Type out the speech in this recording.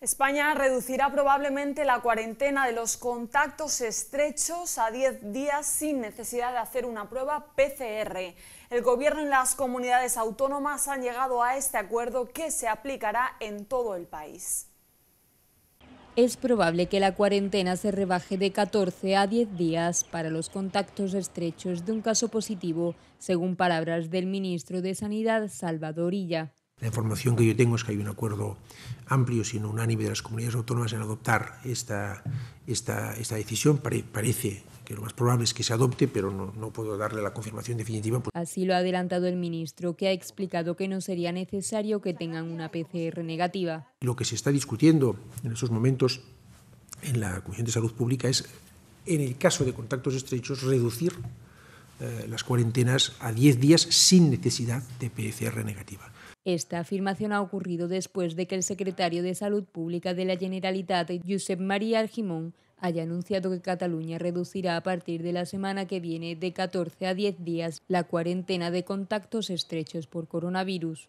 España reducirá probablemente la cuarentena de los contactos estrechos a 10 días sin necesidad de hacer una prueba PCR. El Gobierno y las comunidades autónomas han llegado a este acuerdo que se aplicará en todo el país. Es probable que la cuarentena se rebaje de 14 a 10 días para los contactos estrechos de un caso positivo, según palabras del ministro de Sanidad, Salvador Illa. La información que yo tengo es que hay un acuerdo amplio, sino unánime, de las comunidades autónomas en adoptar esta, esta, esta decisión. parece que lo más probable es que se adopte, pero no, no puedo darle la confirmación definitiva. Así lo ha adelantado el ministro, que ha explicado que no sería necesario que tengan una PCR negativa. Lo que se está discutiendo en estos momentos en la Comisión de Salud Pública es, en el caso de contactos estrechos, reducir eh, las cuarentenas a 10 días sin necesidad de PCR negativa. Esta afirmación ha ocurrido después de que el secretario de Salud Pública de la Generalitat, Josep María Argimón, haya anunciado que Cataluña reducirá a partir de la semana que viene de 14 a 10 días la cuarentena de contactos estrechos por coronavirus.